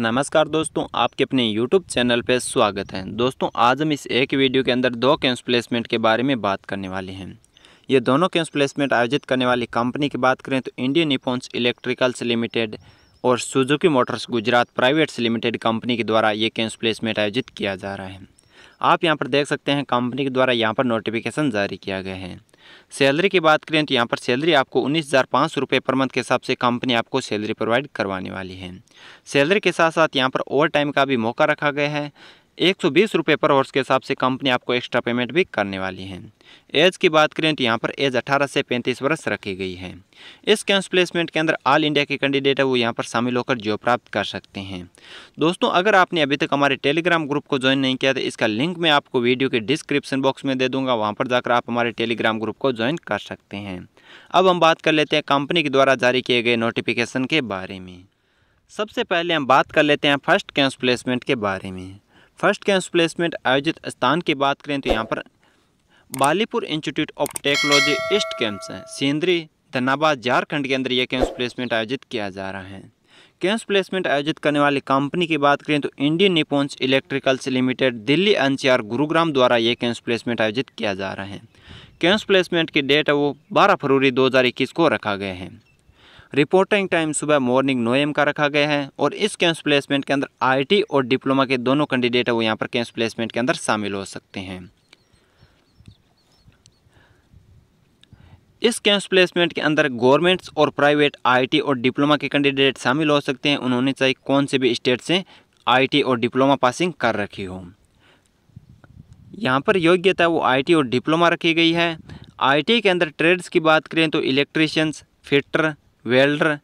नमस्कार दोस्तों आपके अपने YouTube चैनल पर स्वागत है दोस्तों आज हम इस एक वीडियो के अंदर दो कैंस प्लेसमेंट के बारे में बात करने वाले हैं ये दोनों कैंस प्लेसमेंट आयोजित करने वाली कंपनी की बात करें तो इंडियन इफोन्स इलेक्ट्रिकल्स लिमिटेड और Suzuki motors Gujarat privates limited company के द्वारा ये कैंस प्लेसमेंट आयोजित किया जा रहा है आप यहाँ पर देख सकते हैं कंपनी के द्वारा यहाँ पर नोटिफिकेशन जारी किया गया है सैलरी की बात करें तो यहाँ पर सैलरी आपको उन्नीस हज़ार पाँच सौ रुपये पर मंथ के हिसाब से कंपनी आपको सैलरी प्रोवाइड करवाने वाली है सैलरी के साथ साथ यहाँ पर ओवर टाइम का भी मौका रखा गया है एक सौ बीस रुपये पर आवर्स के हिसाब से कंपनी आपको एक्स्ट्रा पेमेंट भी करने वाली है एज की बात करें तो यहाँ पर एज 18 से 35 वर्ष रखी गई है इस कैंस प्लेसमेंट के अंदर ऑल इंडिया के कैंडिडेट है वो यहाँ पर शामिल होकर जॉब प्राप्त कर सकते हैं दोस्तों अगर आपने अभी तक हमारे टेलीग्राम ग्रुप को ज्वाइन नहीं किया तो इसका लिंक मैं आपको वीडियो के डिस्क्रिप्शन बॉक्स में दे दूंगा वहाँ पर जाकर आप हमारे टेलीग्राम ग्रुप को ज्वाइन कर सकते हैं अब हम बात कर लेते हैं कंपनी के द्वारा जारी किए गए नोटिफिकेशन के बारे में सबसे पहले हम बात कर लेते हैं फर्स्ट कैंस प्लेसमेंट के बारे में फर्स्ट कैंस प्लेसमेंट आयोजित स्थान की बात करें तो यहाँ पर Balipur institute of technology east camps हैं सेंद्री धनाबाद झारखंड के अंदर यह कैंस प्लेसमेंट आयोजित किया जा रहा है कैंस प्लेसमेंट आयोजित करने वाली कंपनी की बात करें तो Indian Nippons electricals limited Delhi NCR Gurugram द्वारा यह कैंस प्लेसमेंट आयोजित किया जा रहा है कैंस प्लेसमेंट की डेट वो 12 फरवरी 2021 को रखा गया है रिपोर्टिंग टाइम सुबह मॉर्निंग नौ एम का रखा गया है और इस कैंस प्लेसमेंट के अंदर आई और डिप्लोमा के दोनों कैंडिडेट वो यहाँ पर कैंस प्लेसमेंट के अंदर शामिल हो सकते हैं इस कैंप प्लेसमेंट के अंदर गवर्नमेंट्स और प्राइवेट आईटी और डिप्लोमा के कैंडिडेट शामिल हो सकते हैं उन्होंने चाहे कौन से भी स्टेट से आईटी और डिप्लोमा पासिंग कर रखी हो यहाँ पर योग्यता वो आईटी और डिप्लोमा रखी गई है आईटी के अंदर ट्रेड्स की बात करें तो electricians fitter welder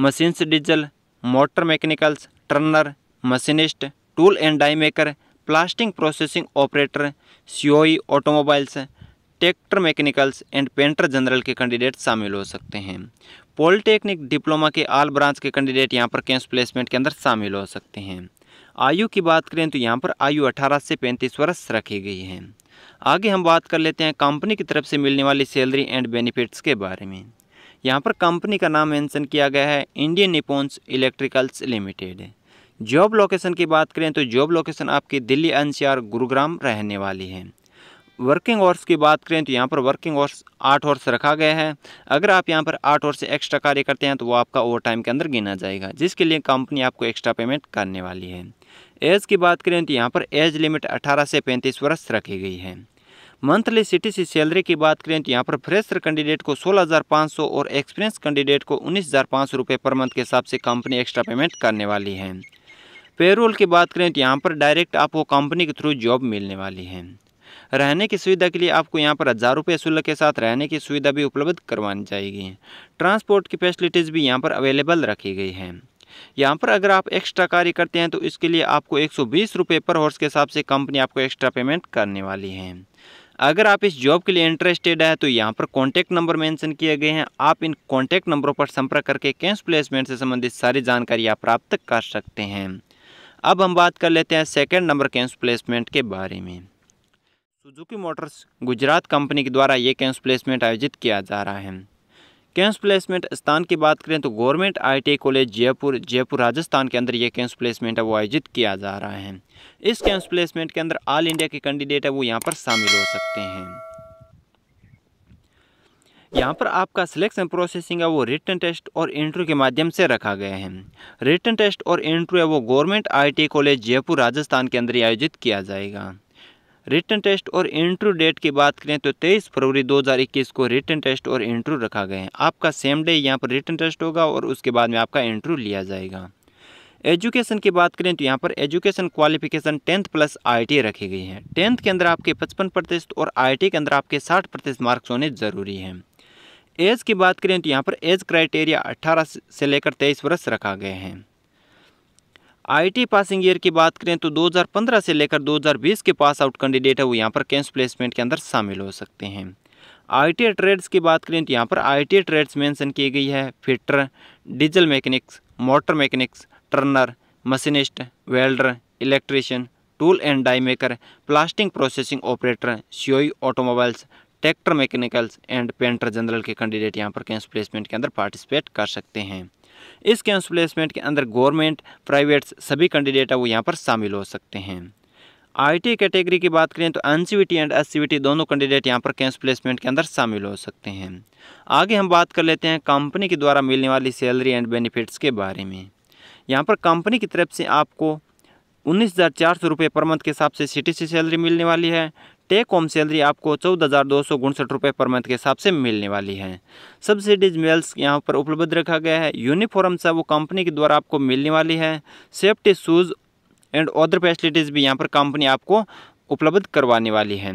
machines diesel motor mechanicals turner machinist tool and die maker plasting processing operator COE automobiles tractor mechanicals and painter general के कैंडिडेट शामिल हो सकते हैं पॉलिटेक्निक डिप्लोमा के आल ब्रांच के कैंडिडेट यहाँ पर कैंस प्लेसमेंट के अंदर शामिल हो सकते हैं आयु की बात करें तो यहाँ पर आयु 18 से 35 वर्ष रखी गई है आगे हम बात कर लेते हैं कंपनी की तरफ से मिलने वाली सैलरी एंड बेनिफिट्स के बारे में यहाँ पर कंपनी का नाम मेंशन किया गया है Indian Nippons electricals limited job location की बात करें तो जॉब लोकेशन आपकी दिल्ली एनसीआर गुरुग्राम रहने वाली है वर्किंग आवर्स की बात करें तो यहाँ पर वर्किंग आवर्स आठ आवर्स रखा गया है अगर आप यहाँ पर आठ आवर्स से एक्स्ट्रा कार्य करते हैं तो वो आपका ओवर टाइम के अंदर गिना जाएगा जिसके लिए कंपनी आपको एक्स्ट्रा पेमेंट करने वाली है एज की बात करें तो यहाँ पर एज लिमिट 18 से 35 वर्ष रखी गई है मंथली सीटीसी सैलरी की बात करें तो यहाँ पर फ्रेशर कैंडिडेट को 16,500 और एक्सपीरियंस कैंडिडेट को 19,500 रुपए पर मंथ के हिसाब से कंपनी एक्स्ट्रा पेमेंट करने वाली है पेरोल की बात करें तो यहाँ पर डायरेक्ट आपको कंपनी के थ्रू जॉब मिलने वाली है रहने की सुविधा के लिए आपको यहाँ पर हज़ार रुपये शुल्क के साथ रहने की सुविधा भी उपलब्ध करवानी जाएगी ट्रांसपोर्ट की फैसिलिटीज़ भी यहाँ पर अवेलेबल रखी गई हैं यहाँ पर अगर आप एक्स्ट्रा कार्य करते हैं तो इसके लिए आपको एक सौ पर हॉर्स के हिसाब से कंपनी आपको एक्स्ट्रा पेमेंट करने वाली है अगर आप इस जॉब के लिए इंटरेस्टेड है तो यहाँ पर कॉन्टैक्ट नंबर मेंशन किए गए हैं आप इन कॉन्टैक्ट नंबरों पर संपर्क करके कैंस प्लेसमेंट से संबंधित सारी जानकारी आप प्राप्त कर सकते हैं अब हम बात कर लेते हैं सेकेंड नंबर कैंस प्लेसमेंट के बारे में सुजुकी मोटर्स गुजरात कंपनी के द्वारा ये कैंस प्लेसमेंट आयोजित किया जा रहा है कैंस प्लेसमेंट स्थान की बात करें तो government ITI college Jaipur Jaipur Rajasthan के अंदर ये कैंस प्लेसमेंट है वो आयोजित किया जा रहा है इस कैंस प्लेसमेंट के अंदर ऑल इंडिया के कैंडिडेट है वो यहाँ पर शामिल हो सकते हैं यहाँ पर आपका सिलेक्शन प्रोसेसिंग है वो रिटर्न टेस्ट और इंटरव्यू के माध्यम से रखा गया है रिटर्न टेस्ट और इंटरव्यू है वो government IT college Jaipur Rajasthan के अंदर आयोजित किया जाएगा रिटर्न टेस्ट और इंटरव्यू डेट की बात करें तो 23 फरवरी 2021 को रिटर्न टेस्ट और इंटरव्यू रखा गया है आपका सेम डे यहाँ पर रिटर्न टेस्ट होगा और उसके बाद में आपका इंटरव्यू लिया जाएगा एजुकेशन की बात करें तो यहाँ पर education qualification tenth plus I रखी गई है टेंथ के अंदर आपके पचपन प्रतिशत और आई के अंदर आपके साठ प्रतिशत मार्क्स होने ज़रूरी हैं एज की बात करें तो यहाँ पर एज क्राइटेरिया 18 से लेकर 23 वर्ष रखा गए हैं आईटी पासिंग ईयर की बात करें तो 2015 से लेकर 2020 के पास आउट कैंडिडेट है वो यहाँ पर कैंस प्लेसमेंट के अंदर शामिल हो सकते हैं आई ट्रेड्स की बात करें तो यहाँ पर आई ट्रेड्स मेंशन की गई है fitter diesel mechanics motor mechanics turner machinist welder electrician tool and die maker plastic processing operator COE automobiles tractor mechanicals and painter general के कैंडिडेट यहाँ पर कैंस प्लेसमेंट के अंदर पार्टिसिपेट कर सकते हैं इस कैंप प्लेसमेंट के अंदर गवर्नमेंट प्राइवेट सभी कैंडिडेट है वो यहाँ पर शामिल हो सकते हैं आईटी कैटेगरी की बात करें तो एनसीवीटी एंड एससीवीटी दोनों कैंडिडेट यहां पर कैंस प्लेसमेंट के अंदर शामिल हो सकते हैं आगे हम बात कर लेते हैं कंपनी के द्वारा मिलने वाली सैलरी एंड बेनिफिट्स के बारे में यहां पर कंपनी की तरफ से आपको उन्नीस हज़ार चार सौ रुपये पर मंथ के हिसाब से सिटी सी सैलरी मिलने वाली है टेक होम सैलरी आपको चौदह हज़ार दो सौ उनसठ रुपये पर मंथ के हिसाब से मिलने वाली है सब्सिडीज मेल्स यहाँ पर उपलब्ध रखा गया है यूनिफॉर्म है वो कंपनी के द्वारा आपको मिलने वाली है safety shoes and other facilities भी यहाँ पर कंपनी आपको उपलब्ध करवाने वाली है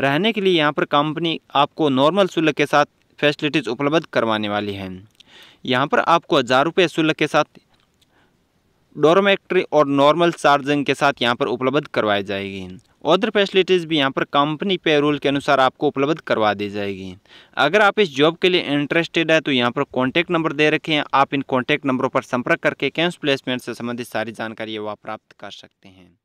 रहने के लिए यहाँ पर कंपनी आपको नॉर्मल शुल्क के साथ फैसिलिटीज़ उपलब्ध करवाने वाली है यहाँ पर आपको हज़ार रुपये शुल्क के साथ डोरमेट्री और नॉर्मल चार्जिंग के साथ यहाँ पर उपलब्ध करवाई जाएगी अदर फैसिलिटीज़ भी यहाँ पर कंपनी पेरोल के अनुसार आपको उपलब्ध करवा दी जाएगी अगर आप इस जॉब के लिए इंटरेस्टेड है तो यहाँ पर कॉन्टैक्ट नंबर दे रखे हैं आप इन कॉन्टैक्ट नंबरों पर संपर्क करके कैंस प्लेसमेंट से संबंधित सारी जानकारी वह प्राप्त कर सकते हैं